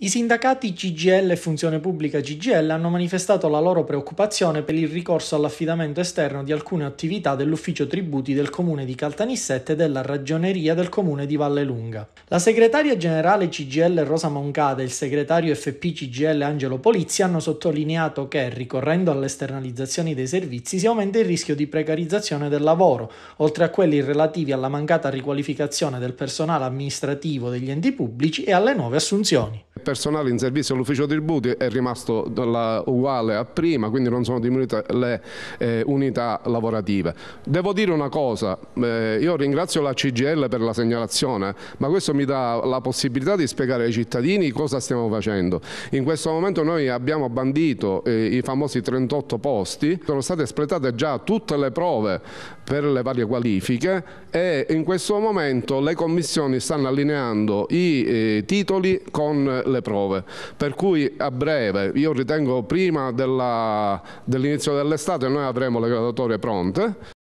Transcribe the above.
I sindacati CGL e Funzione Pubblica CGL hanno manifestato la loro preoccupazione per il ricorso all'affidamento esterno di alcune attività dell'ufficio tributi del comune di Caltanissette e della ragioneria del comune di Vallelunga. La segretaria generale CGL Rosa Moncada e il segretario FP CGL Angelo Polizzi hanno sottolineato che, ricorrendo alle esternalizzazioni dei servizi, si aumenta il rischio di precarizzazione del lavoro, oltre a quelli relativi alla mancata riqualificazione del personale amministrativo degli enti pubblici e alle nuove assunzioni personale in servizio all'ufficio tributi è rimasto la, uguale a prima, quindi non sono diminuite le eh, unità lavorative. Devo dire una cosa, eh, io ringrazio la CGL per la segnalazione, ma questo mi dà la possibilità di spiegare ai cittadini cosa stiamo facendo. In questo momento noi abbiamo bandito eh, i famosi 38 posti, sono state espletate già tutte le prove per le varie qualifiche e in questo momento le commissioni stanno allineando i eh, titoli con le delle prove. Per cui a breve, io ritengo prima dell'inizio dell'estate, noi avremo le graduatorie pronte.